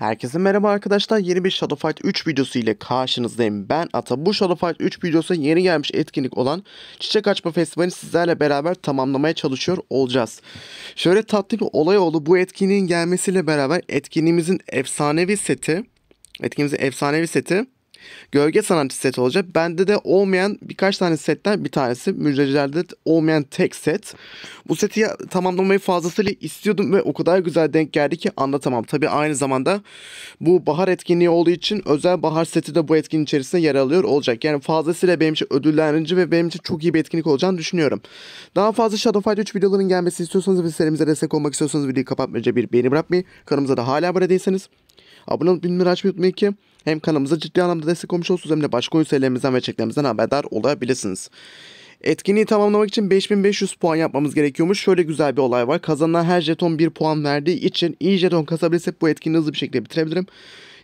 Herkese merhaba arkadaşlar. Yeni bir Shadow Fight 3 videosu ile karşınızdayım. Ben Ata. Bu Shadow Fight 3 videosu yeni gelmiş etkinlik olan Çiçek Açma Festivali sizlerle beraber tamamlamaya çalışıyor olacağız. Şöyle tatlı bir olay oldu. Bu etkinliğin gelmesiyle beraber etkinliğimizin efsanevi seti, etkinliğimizin efsanevi seti Gölge sanatçı seti olacak. Bende de olmayan birkaç tane setten bir tanesi. Müjdecilerde olmayan tek set. Bu seti tamamlamayı fazlasıyla istiyordum ve o kadar güzel denk geldi ki anlatamam. Tabi aynı zamanda bu bahar etkinliği olduğu için özel bahar seti de bu etkinin içerisinde yer alıyor olacak. Yani fazlasıyla benim için ödüllendirici ve benim için çok iyi bir etkinlik olacağını düşünüyorum. Daha fazla Shadowfight 3 videoların gelmesini istiyorsanız ve serimize destek olmak istiyorsanız videoyu kapatmaca bir beğeni bırakmayı, kanalımıza da hala abone değilseniz abone olup bildirimleri açmayı unutmayın ki hem kanalımıza ciddi anlamda destek olmuş olursunuz hem de başka oyun serilerimizden ve çeklerimizden haberdar olabilirsiniz. Etkinliği tamamlamak için 5500 puan yapmamız gerekiyormuş. Şöyle güzel bir olay var. Kazanan her jeton 1 puan verdiği için iyi jeton kasabilirsek bu etkinliği hızlı bir şekilde bitirebilirim.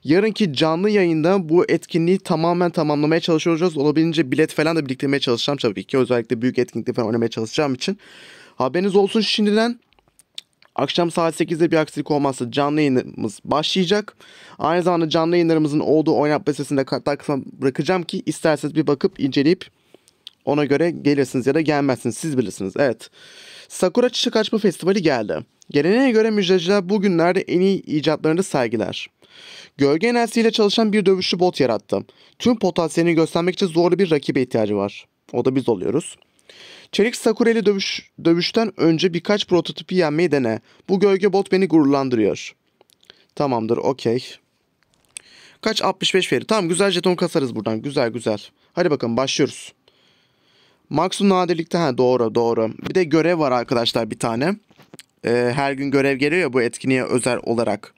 Yarınki canlı yayında bu etkinliği tamamen tamamlamaya çalışacağız. Olabildiğince bilet falan da biriktirmeye çalışacağım tabii ki. Özellikle büyük etkinlikte falan oynamaya çalışacağım için. Haberiniz olsun şimdiden. Akşam saat 8'de bir aksilik olmazsa canlı yayınımız başlayacak. Aynı zamanda canlı yayınlarımızın olduğu oynatma sitesinde kartlar kısmına bırakacağım ki isterseniz bir bakıp inceleyip ona göre gelirsiniz ya da gelmezsiniz. Siz bilirsiniz. Evet. Sakura Çiçek Açma Festivali geldi. Geleneğe göre müjdeciler bugünlerde en iyi icatlarını sergiler. Gölge enerjisiyle çalışan bir dövüşlü bot yarattı. Tüm potansiyelini göstermek için zorlu bir rakibe ihtiyacı var. O da biz oluyoruz. Çelik Sakureli dövüş, dövüşten önce birkaç prototipi yenmeyi dene. Bu gölge bot beni gururlandırıyor. Tamamdır okey. Kaç 65 veri. Tamam güzel jeton kasarız buradan. Güzel güzel. Hadi bakalım başlıyoruz. Max'un nadirlikte ha doğru doğru. Bir de görev var arkadaşlar bir tane. Ee, her gün görev geliyor ya bu etkinliğe özel olarak.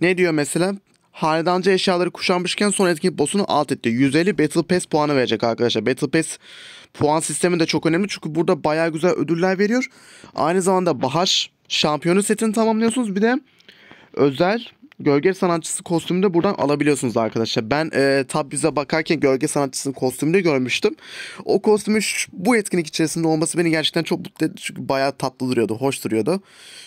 Ne diyor mesela? Hanedanca eşyaları kuşanmışken son etkinlik boss'unu alt etti. 150 Battle Pass puanı verecek arkadaşlar. Battle Pass puan sistemi de çok önemli. Çünkü burada bayağı güzel ödüller veriyor. Aynı zamanda bahar şampiyonu setini tamamlıyorsunuz. Bir de özel gölge sanatçısı kostümünü de buradan alabiliyorsunuz arkadaşlar. Ben e, Tab 100'e bakarken gölge sanatçısının kostümünü görmüştüm. O kostümün şu, bu etkinlik içerisinde olması beni gerçekten çok mutlu etti. Çünkü bayağı tatlı duruyordu, hoş duruyordu.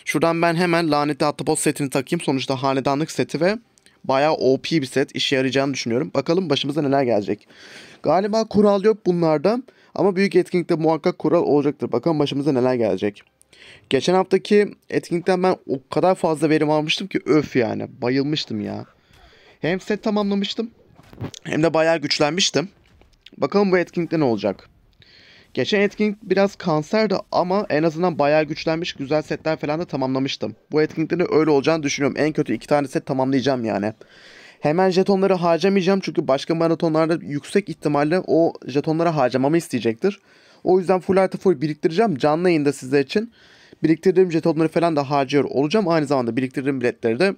Şuradan ben hemen lanetli ahtapot setini takayım. Sonuçta hanedanlık seti ve bayağı OP bir set. işe yarayacağını düşünüyorum. Bakalım başımıza neler gelecek. Galiba kural yok bunlarda. Ama büyük etkinlikte muhakkak kural olacaktır. Bakalım başımıza neler gelecek. Geçen haftaki etkinlikten ben o kadar fazla verim almıştım ki öf yani. Bayılmıştım ya. Hem set tamamlamıştım hem de bayağı güçlenmiştim. Bakalım bu etkinlikte ne olacak. Geçen etkinlik biraz kanserdi ama en azından bayağı güçlenmiş güzel setler falan da tamamlamıştım. Bu etkinlikte de öyle olacağını düşünüyorum. En kötü iki tane set tamamlayacağım yani. Hemen jetonları harcamayacağım çünkü başka maratonlarda yüksek ihtimalle o jetonları harcamamı isteyecektir. O yüzden full artı full biriktireceğim canlı yayında sizler için. Biriktirdiğim jetonları falan da harcıyor olacağım. Aynı zamanda biriktirdiğim biletleri de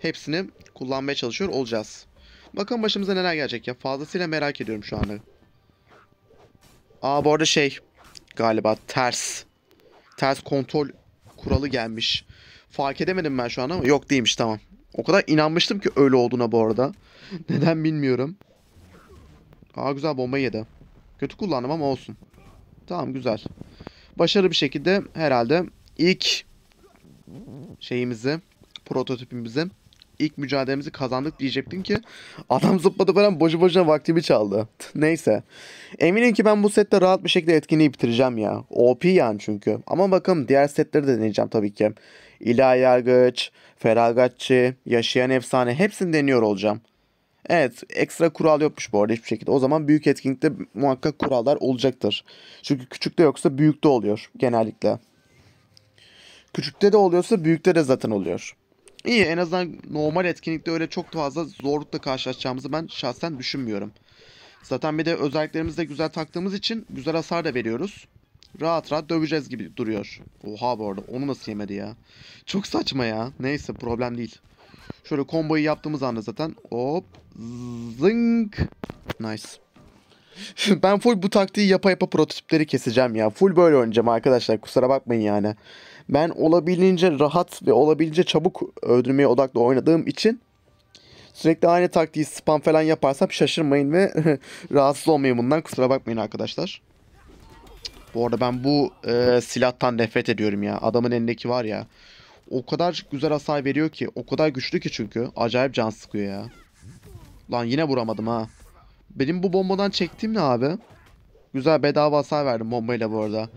hepsini kullanmaya çalışıyor olacağız. Bakın başımıza neler gelecek ya. Fazlasıyla merak ediyorum şu anda. Aa bu arada şey galiba ters. Ters kontrol kuralı gelmiş. Fark edemedim ben şu an ama yok değilmiş tamam. O kadar inanmıştım ki öyle olduğuna bu arada. Neden bilmiyorum. Aa güzel bomba yedi. Kötü kullandım ama olsun. Tamam güzel. Başarı bir şekilde herhalde ilk şeyimizi, prototipimizi, ilk mücadelemizi kazandık diyecektim ki adam zıpladı falan boşu boşuna vaktimi çaldı. Neyse. Eminim ki ben bu sette rahat bir şekilde etkinliği bitireceğim ya. OP yani çünkü. Ama bakalım diğer setleri de deneyeceğim tabii ki. İlay Yargıç, Feragatçı, Yaşayan Efsane hepsini deniyor olacağım. Evet ekstra kural yokmuş bu arada hiçbir şekilde. O zaman büyük etkinlikte muhakkak kurallar olacaktır. Çünkü küçükte yoksa büyükte oluyor genellikle. Küçükte de oluyorsa büyükte de zaten oluyor. İyi en azından normal etkinlikte öyle çok fazla zorlukla karşılaşacağımızı ben şahsen düşünmüyorum. Zaten bir de özelliklerimizi de güzel taktığımız için güzel hasar da veriyoruz. Rahat rahat döveceğiz gibi duruyor. Oha bu arada onu nasıl yemedi ya. Çok saçma ya. Neyse problem değil. Şöyle komboyu yaptığımız anda zaten hop zınk. Nice. ben full bu taktiği yapa yapa prototipleri keseceğim ya. Full böyle oynayacağım arkadaşlar. Kusura bakmayın yani. Ben olabildiğince rahat ve olabildiğince çabuk öldürmeye odaklı oynadığım için sürekli aynı taktiği spam falan yaparsam şaşırmayın ve rahatsız olmayın bundan. Kusura bakmayın arkadaşlar. Bu arada ben bu e, silahtan nefret ediyorum ya. Adamın elindeki var ya. O kadar güzel hasar veriyor ki. O kadar güçlü ki çünkü. Acayip can sıkıyor ya. Lan yine vuramadım ha. Benim bu bombadan çektiğim ne abi? Güzel bedava hasar verdim bombayla bu arada.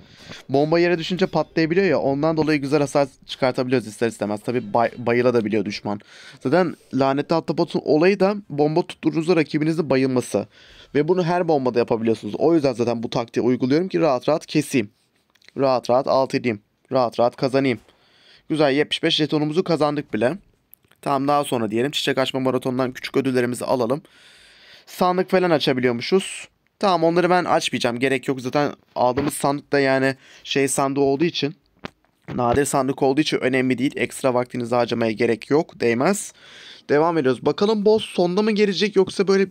Bomba yere düşünce patlayabiliyor ya. Ondan dolayı güzel hasar çıkartabiliyoruz ister istemez. Tabi bay bayılabiliyor düşman. Zaten lanetli atlapotun olayı da bomba tuttuğunuzda rakibinizin bayılması. Ve bunu her bombada yapabiliyorsunuz. O yüzden zaten bu taktiği uyguluyorum ki rahat rahat keseyim. Rahat rahat alt edeyim. Rahat rahat kazanayım. Güzel 75 jetonumuzu kazandık bile. Tamam daha sonra diyelim çiçek açma maratonundan küçük ödüllerimizi alalım. Sandık falan açabiliyormuşuz. Tamam onları ben açmayacağım. Gerek yok zaten aldığımız sandık da yani şey sandığı olduğu için. Nadir sandık olduğu için önemli değil. Ekstra vaktinizi harcamaya gerek yok. Değmez. Devam ediyoruz. Bakalım boss sonda mı gelecek yoksa böyle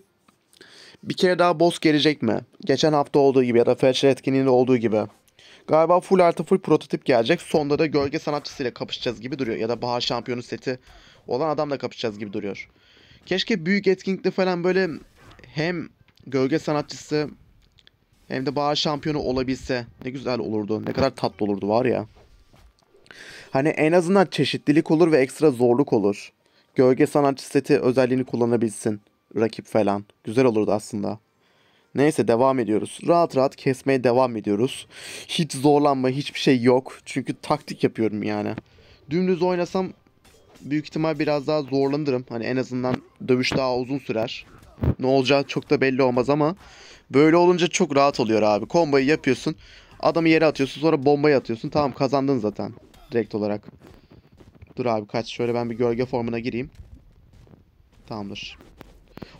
bir kere daha boss gelecek mi? Geçen hafta olduğu gibi ya da Fetcher etkinliğinde olduğu gibi. Galiba full artı full prototip gelecek. Sonda da gölge sanatçısıyla kapışacağız gibi duruyor. Ya da bahar şampiyonu seti olan adamla kapışacağız gibi duruyor. Keşke büyük etkinlikte falan böyle hem gölge sanatçısı hem de bahar şampiyonu olabilse. Ne güzel olurdu. Ne kadar tatlı olurdu var ya. Hani en azından çeşitlilik olur ve ekstra zorluk olur. Gölge sanatçı seti özelliğini kullanabilsin rakip falan. Güzel olurdu aslında. Neyse devam ediyoruz. Rahat rahat kesmeye devam ediyoruz. Hiç zorlanma hiçbir şey yok. Çünkü taktik yapıyorum yani. Dümdüz oynasam büyük ihtimal biraz daha zorlanırım. Hani en azından dövüş daha uzun sürer. Ne olacağı çok da belli olmaz ama böyle olunca çok rahat oluyor abi. Kombayı yapıyorsun. Adamı yere atıyorsun sonra bombayı atıyorsun. Tamam kazandın zaten direkt olarak. Dur abi kaç. Şöyle ben bir gölge formuna gireyim. Tamamdır.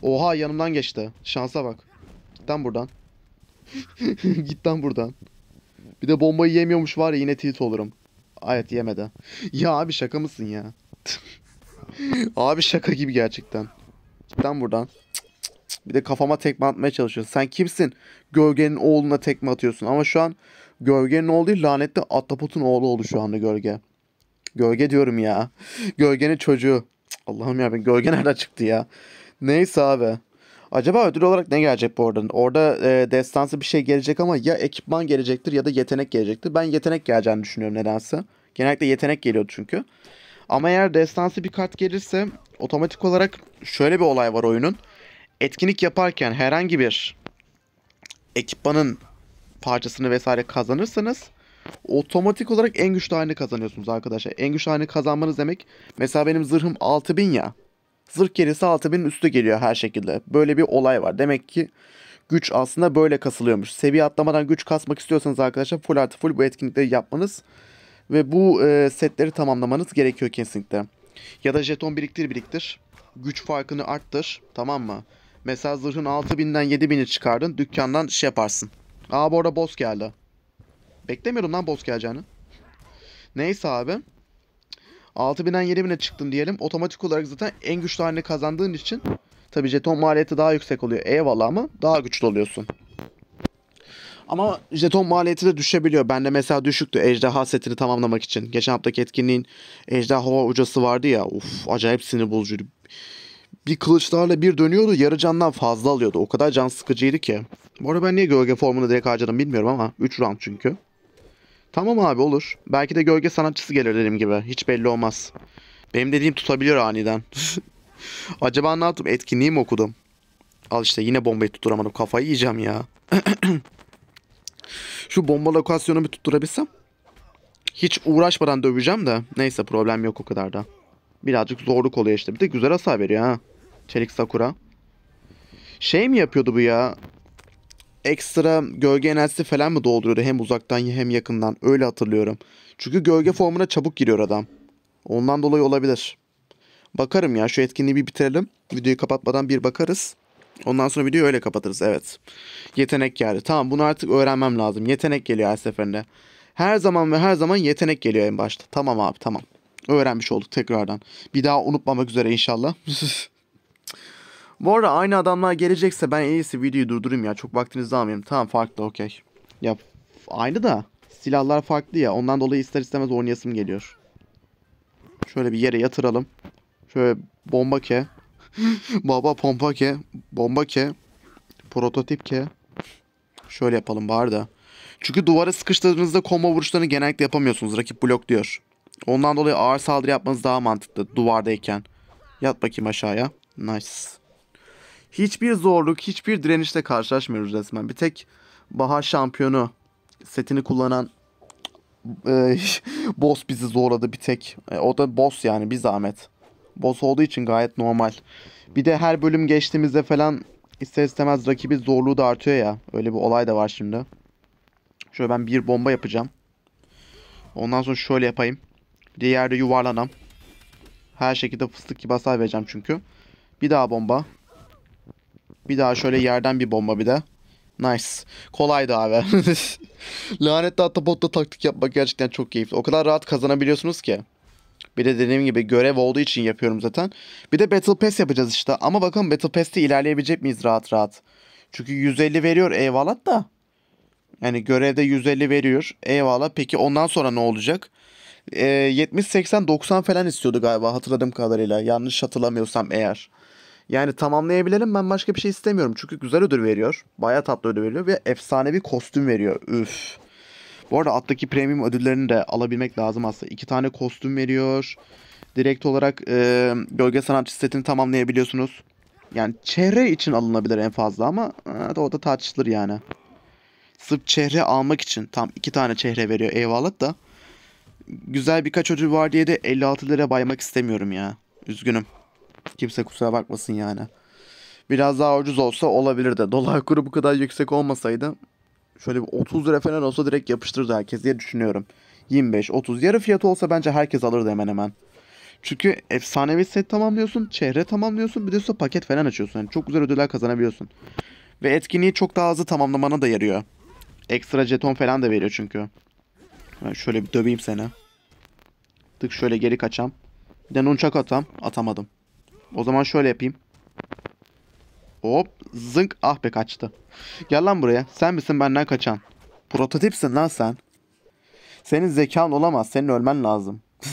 Oha yanımdan geçti. Şansa bak. Git lan buradan. Git lan buradan. Bir de bombayı yemiyormuş var ya yine tilt olurum. Evet yemedi. Ya abi şaka mısın ya? abi şaka gibi gerçekten. Git lan buradan. Bir de kafama tekme atmaya çalışıyorsun. Sen kimsin? Gölgenin oğluna tekme atıyorsun. Ama şu an gölgenin oğlu değil lanetli Atlapot'un oğlu oldu şu anda gölge. Gölge diyorum ya. Gölgenin çocuğu. Allah'ım ya ben gölge nereden çıktı ya? Neyse abi. Acaba ödül olarak ne gelecek bu oradan? Orada e, destansı bir şey gelecek ama ya ekipman gelecektir ya da yetenek gelecektir. Ben yetenek geleceğini düşünüyorum nedense. Genellikle yetenek geliyordu çünkü. Ama eğer destansı bir kart gelirse otomatik olarak şöyle bir olay var oyunun. Etkinlik yaparken herhangi bir ekipmanın parçasını vesaire kazanırsanız otomatik olarak en güçlü halini kazanıyorsunuz arkadaşlar. En güçlü halini kazanmanız demek mesela benim zırhım 6000 ya. Zırh gerisi 6000'in üstü geliyor her şekilde. Böyle bir olay var. Demek ki güç aslında böyle kasılıyormuş. Seviye atlamadan güç kasmak istiyorsanız arkadaşlar full artı full bu etkinlikleri yapmanız ve bu e, setleri tamamlamanız gerekiyor kesinlikle. Ya da jeton biriktir biriktir. Güç farkını arttır. Tamam mı? Mesela zırhın 6000'den 7000'i çıkardın. Dükkandan şey yaparsın. Aa bu arada boss geldi. Beklemiyordum lan boss geleceğini. Neyse abi. 6000'den 7000'e çıktın diyelim. Otomatik olarak zaten en güçlü halini kazandığın için tabii jeton maliyeti daha yüksek oluyor. Eyvallah ama daha güçlü oluyorsun. Ama jeton maliyeti de düşebiliyor. Bende mesela düşüktü ejderha setini tamamlamak için. Geçen haftaki etkinliğin ejderha hava ucası vardı ya. Uf acayip sinir bozucuydu. Bir kılıçlarla bir dönüyordu. Yarı candan fazla alıyordu. O kadar can sıkıcıydı ki. Bu arada ben niye gölge formunu direkt harcadım bilmiyorum ama. 3 round çünkü. Tamam abi olur. Belki de gölge sanatçısı gelir dediğim gibi. Hiç belli olmaz. Benim dediğim tutabiliyor aniden. Acaba ne yaptım? Etkinliği mi okudum? Al işte yine bombayı tutturamadım. Kafayı yiyeceğim ya. Şu bomba lokasyonu bir tutturabilsem. Hiç uğraşmadan döveceğim de. Neyse problem yok o kadar da. Birazcık zorluk oluyor işte. Bir de güzel hasar veriyor ha. Çelik Sakura. Şey mi yapıyordu bu ya? ekstra gölge enerjisi falan mı dolduruyordu hem uzaktan hem yakından öyle hatırlıyorum. Çünkü gölge formuna çabuk giriyor adam. Ondan dolayı olabilir. Bakarım ya şu etkinliği bir bitirelim. Videoyu kapatmadan bir bakarız. Ondan sonra videoyu öyle kapatırız evet. Yetenek geldi. Tamam bunu artık öğrenmem lazım. Yetenek geliyor her seferinde. Her zaman ve her zaman yetenek geliyor en başta. Tamam abi tamam. Öğrenmiş olduk tekrardan. Bir daha unutmamak üzere inşallah. Bu arada aynı adamlar gelecekse ben en iyisi videoyu durdurayım ya. Çok vaktinizi almayayım. Tamam farklı okey. Ya aynı da silahlar farklı ya. Ondan dolayı ister istemez oynayasım geliyor. Şöyle bir yere yatıralım. Şöyle bomba ke. Baba pompa ke. Bomba ke. Prototip ke. Şöyle yapalım bari da. Çünkü duvara sıkıştırdığınızda kombo vuruşlarını genellikle yapamıyorsunuz. Rakip blok diyor. Ondan dolayı ağır saldırı yapmanız daha mantıklı duvardayken. Yat bakayım aşağıya. Nice hiçbir zorluk, hiçbir direnişle karşılaşmıyoruz resmen. Bir tek bahar şampiyonu setini kullanan e, boss bizi zorladı bir tek. E, o da boss yani bir zahmet. Boss olduğu için gayet normal. Bir de her bölüm geçtiğimizde falan ister istemez rakibi zorluğu da artıyor ya. Öyle bir olay da var şimdi. Şöyle ben bir bomba yapacağım. Ondan sonra şöyle yapayım. Bir yerde yuvarlanam. Her şekilde fıstık gibi hasar vereceğim çünkü. Bir daha bomba. Bir daha şöyle yerden bir bomba bir de. Nice. Kolaydı abi. Lanetli Atapot'ta taktik yapmak gerçekten çok keyifli. O kadar rahat kazanabiliyorsunuz ki. Bir de dediğim gibi görev olduğu için yapıyorum zaten. Bir de Battle Pass yapacağız işte. Ama bakın Battle Pass'te ilerleyebilecek miyiz rahat rahat? Çünkü 150 veriyor eyvallah da. Yani görevde 150 veriyor. Eyvallah. Peki ondan sonra ne olacak? Ee, 70, 80, 90 falan istiyordu galiba hatırladığım kadarıyla. Yanlış hatırlamıyorsam eğer. Yani tamamlayabilirim. ben başka bir şey istemiyorum. Çünkü güzel ödül veriyor. Baya tatlı ödül veriyor ve efsanevi kostüm veriyor. Üf. Bu arada alttaki premium ödüllerini de alabilmek lazım aslında. İki tane kostüm veriyor. Direkt olarak e, gölge sanatçı setini tamamlayabiliyorsunuz. Yani çehre için alınabilir en fazla ama e, o da tartışılır yani. Sırf çehre almak için tam iki tane çehre veriyor eyvallah da. Güzel birkaç ödül var diye de 56 lira baymak istemiyorum ya. Üzgünüm. Kimse kusura bakmasın yani. Biraz daha ucuz olsa olabilirdi. Dolar kuru bu kadar yüksek olmasaydı şöyle bir 30 lira falan olsa direkt yapıştırırdı herkes diye düşünüyorum. 25-30 yarı fiyatı olsa bence herkes alırdı hemen hemen. Çünkü efsanevi set tamamlıyorsun, çehre tamamlıyorsun, bir de üstüne paket falan açıyorsun. Yani çok güzel ödüller kazanabiliyorsun. Ve etkinliği çok daha hızlı tamamlamana da yarıyor. Ekstra jeton falan da veriyor çünkü. Ben şöyle bir döveyim seni. Tık şöyle geri kaçam. Bir de nunchak atam. Atamadım. O zaman şöyle yapayım. Hop zınk ah be kaçtı. Gel lan buraya. Sen misin benden kaçan? Prototipsin lan sen. Senin zekan olamaz. Senin ölmen lazım.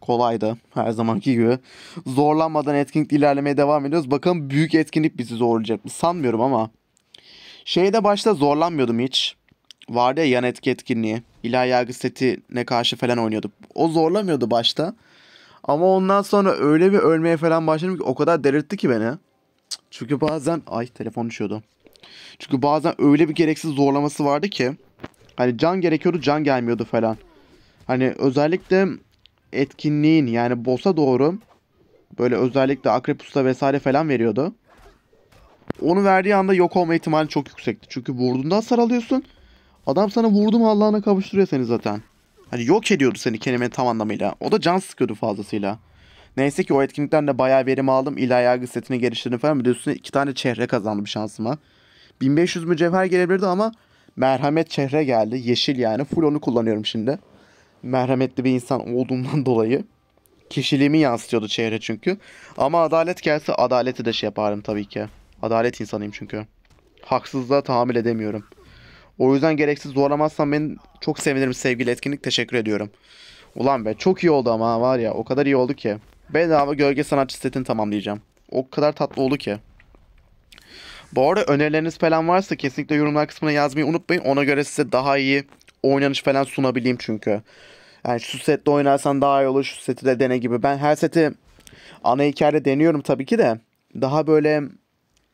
Kolaydı her zamanki gibi. Zorlanmadan etkinlik ilerlemeye devam ediyoruz. Bakalım büyük etkinlik bizi zorlayacak mı? Sanmıyorum ama. Şeyde başta zorlanmıyordum hiç. Vardı ya yan etki etkinliği. İlahi yargı setine karşı falan oynuyorduk. O zorlamıyordu başta. Ama ondan sonra öyle bir ölmeye falan başladım ki o kadar delirtti ki beni. Çünkü bazen ay telefon düşüyordu. Çünkü bazen öyle bir gereksiz zorlaması vardı ki hani can gerekiyordu can gelmiyordu falan. Hani özellikle etkinliğin yani boss'a doğru böyle özellikle akrep usta vesaire falan veriyordu. Onu verdiği anda yok olma ihtimali çok yüksekti. Çünkü vurduğunda hasar alıyorsun. Adam sana vurdu mu Allah'ına kavuşturuyor seni zaten. Hani yok ediyordu seni kelimenin tam anlamıyla. O da can sıkıyordu fazlasıyla. Neyse ki o etkinlikten de bayağı verim aldım. İlahi yargı setini geliştirdim falan. Bir de üstüne iki tane çehre kazandım şansıma. 1500 mücevher gelebilirdi ama merhamet çehre geldi. Yeşil yani. Full onu kullanıyorum şimdi. Merhametli bir insan olduğumdan dolayı. Kişiliğimi yansıtıyordu çehre çünkü. Ama adalet gelse adaleti de şey yaparım tabii ki. Adalet insanıyım çünkü. Haksızlığa tahammül edemiyorum. O yüzden gereksiz zorlamazsan ben çok sevinirim sevgili etkinlik. Teşekkür ediyorum. Ulan be çok iyi oldu ama var ya o kadar iyi oldu ki. Bedava gölge sanatçı setini tamamlayacağım. O kadar tatlı oldu ki. Bu arada önerileriniz falan varsa kesinlikle yorumlar kısmına yazmayı unutmayın. Ona göre size daha iyi oynanış falan sunabileyim çünkü. Yani şu setle oynarsan daha iyi olur. Şu seti de dene gibi. Ben her seti ana hikayede deniyorum tabii ki de. Daha böyle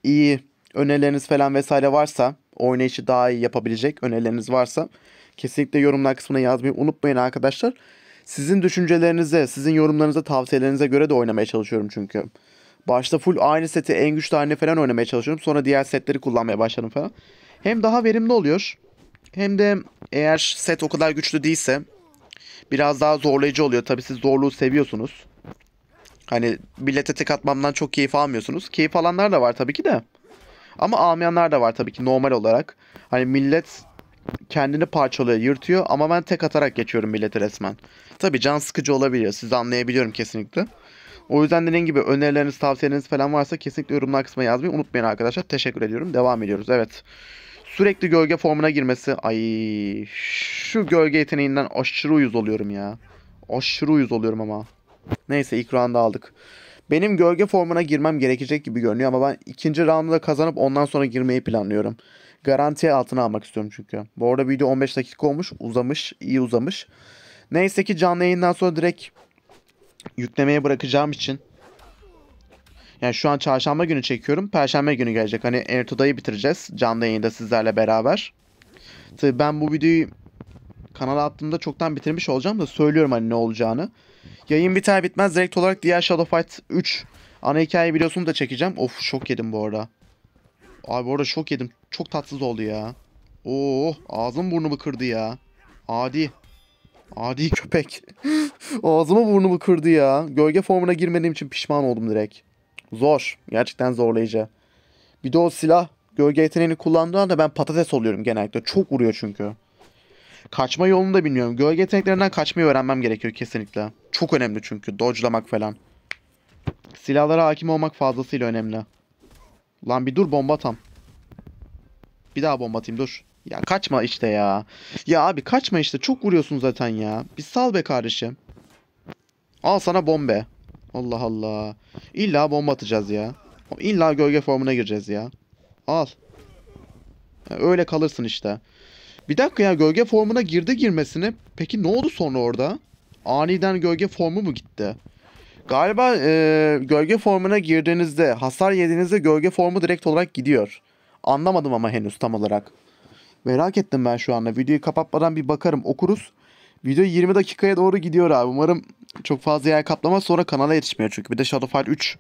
iyi önerileriniz falan vesaire varsa oynayışı daha iyi yapabilecek önerileriniz varsa kesinlikle yorumlar kısmına yazmayı unutmayın arkadaşlar. Sizin düşüncelerinize, sizin yorumlarınıza, tavsiyelerinize göre de oynamaya çalışıyorum çünkü. Başta full aynı seti en güçlü haline falan oynamaya çalışıyorum. Sonra diğer setleri kullanmaya başladım falan. Hem daha verimli oluyor. Hem de eğer set o kadar güçlü değilse biraz daha zorlayıcı oluyor. Tabii siz zorluğu seviyorsunuz. Hani millete tek atmamdan çok keyif almıyorsunuz. Keyif alanlar da var tabii ki de. Ama almayanlar da var tabii ki normal olarak. Hani millet kendini parçalıyor, yırtıyor ama ben tek atarak geçiyorum milleti resmen. Tabii can sıkıcı olabiliyor. Sizi anlayabiliyorum kesinlikle. O yüzden dediğim gibi önerileriniz, tavsiyeleriniz falan varsa kesinlikle yorumlar kısmına yazmayı unutmayın arkadaşlar. Teşekkür ediyorum. Devam ediyoruz. Evet. Sürekli gölge formuna girmesi. Ay şu gölge yeteneğinden aşırı uyuz oluyorum ya. Aşırı uyuz oluyorum ama. Neyse ilk round'da aldık. Benim gölge formuna girmem gerekecek gibi görünüyor ama ben ikinci roundu da kazanıp ondan sonra girmeyi planlıyorum. Garanti altına almak istiyorum çünkü. Bu arada video 15 dakika olmuş. Uzamış. iyi uzamış. Neyse ki canlı yayından sonra direkt yüklemeye bırakacağım için. Yani şu an çarşamba günü çekiyorum. Perşembe günü gelecek. Hani Ertuda'yı bitireceğiz. Canlı yayında sizlerle beraber. Tabii ben bu videoyu kanala attığımda çoktan bitirmiş olacağım da söylüyorum hani ne olacağını. Yayın biter bitmez direkt olarak diğer Shadow Fight 3 ana hikaye biliyorsun da çekeceğim. Of şok yedim bu arada. Abi bu arada şok yedim. Çok tatsız oldu ya. Oo oh, ağzım burnumu kırdı ya. Adi. Adi köpek. Ağzımı burnumu kırdı ya. Gölge formuna girmediğim için pişman oldum direkt. Zor. Gerçekten zorlayıcı. Bir de o silah gölge yeteneğini kullandığı anda ben patates oluyorum genellikle. Çok vuruyor çünkü. Kaçma yolunu da bilmiyorum. Gölge yeteneklerinden kaçmayı öğrenmem gerekiyor kesinlikle. Çok önemli çünkü. Dodge'lamak falan. Silahlara hakim olmak fazlasıyla önemli. Lan bir dur bomba tam. Bir daha bomba atayım dur. Ya kaçma işte ya. Ya abi kaçma işte. Çok vuruyorsun zaten ya. Bir sal be kardeşim. Al sana bombe. Allah Allah. İlla bomba atacağız ya. İlla gölge formuna gireceğiz ya. Al. Öyle kalırsın işte. Bir dakika ya gölge formuna girdi girmesini. Peki ne oldu sonra orada? Aniden gölge formu mu gitti? Galiba e, gölge formuna girdiğinizde hasar yediğinizde gölge formu direkt olarak gidiyor. Anlamadım ama henüz tam olarak. Merak ettim ben şu anda. Videoyu kapatmadan bir bakarım okuruz. Video 20 dakikaya doğru gidiyor abi. Umarım çok fazla yer kaplamaz sonra kanala yetişmiyor çünkü. Bir de Shadowfire 3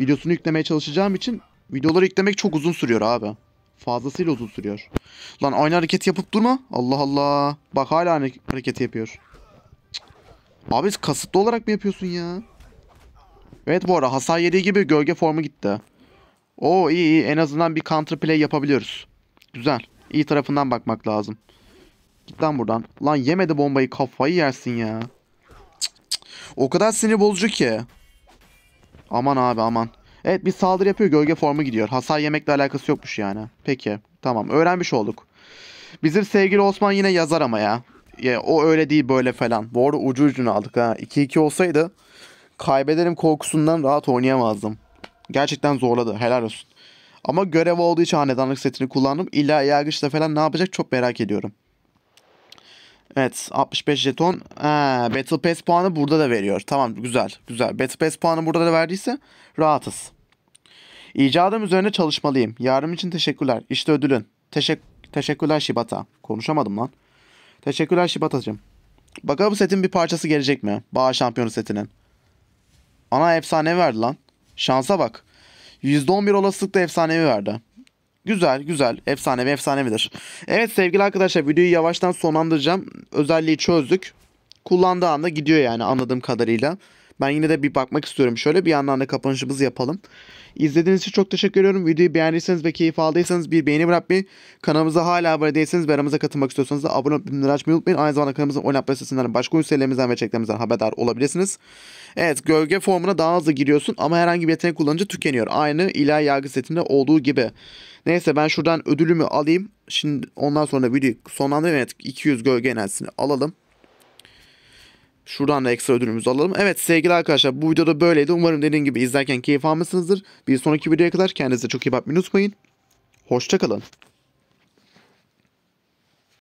videosunu yüklemeye çalışacağım için videoları yüklemek çok uzun sürüyor abi. Fazlasıyla uzun sürüyor. Lan aynı hareket yapıp durma. Allah Allah. Bak hala aynı hareketi yapıyor. Cık. Abi kasıtlı olarak mı yapıyorsun ya? Evet bu arada hasar yediği gibi gölge formu gitti. Oo iyi iyi en azından bir counter play yapabiliyoruz. Güzel. İyi tarafından bakmak lazım. Git lan buradan. Lan yemedi bombayı kafayı yersin ya. Cık cık. O kadar sinir bozucu ki. Aman abi aman. Evet bir saldırı yapıyor. Gölge formu gidiyor. Hasar yemekle alakası yokmuş yani. Peki. Tamam. Öğrenmiş olduk. Bizim sevgili Osman yine yazar ama ya. ya o öyle değil böyle falan. Bu arada ucu ucuna aldık ha. 2-2 olsaydı kaybederim korkusundan rahat oynayamazdım. Gerçekten zorladı. Helal olsun. Ama görev olduğu için hanedanlık setini kullandım. İlla yargıçla falan ne yapacak çok merak ediyorum. Evet 65 jeton. Ha, Battle Pass puanı burada da veriyor. Tamam güzel güzel. Battle Pass puanı burada da verdiyse rahatız. İcadım üzerine çalışmalıyım. Yarım için teşekkürler. İşte ödülün. Teşek teşekkürler Şibata. Konuşamadım lan. Teşekkürler Shibata'cığım. Bakalım bu setin bir parçası gelecek mi? Bağ şampiyonu setinin. Ana efsane verdi lan. Şansa bak. %11 olasılıkla efsanevi verdi. Güzel güzel. Efsane mi efsane midir? Evet sevgili arkadaşlar videoyu yavaştan sonlandıracağım. Özelliği çözdük. Kullandığı anda gidiyor yani anladığım kadarıyla. Ben yine de bir bakmak istiyorum şöyle. Bir yandan da kapanışımızı yapalım. İzlediğiniz için çok teşekkür ediyorum. Videoyu beğendiyseniz ve keyif aldıysanız bir beğeni bırakmayı, kanalımıza hala abone değilseniz ve aramıza katılmak istiyorsanız da abone olup bildirimleri açmayı unutmayın. Aynı zamanda kanalımızın oyun yapma başka oyun serilerimizden ve çeklerimizden haberdar olabilirsiniz. Evet gölge formuna daha hızlı giriyorsun ama herhangi bir yetenek kullanınca tükeniyor. Aynı ilah yargı setinde olduğu gibi. Neyse ben şuradan ödülümü alayım. Şimdi ondan sonra video sonlandırayım. Evet 200 gölge enerjisini alalım. Şuradan da ekstra ödülümüzü alalım. Evet sevgili arkadaşlar bu videoda böyleydi. Umarım dediğim gibi izlerken keyif almışsınızdır. Bir sonraki videoya kadar kendinize çok iyi bakmayı unutmayın. Hoşçakalın.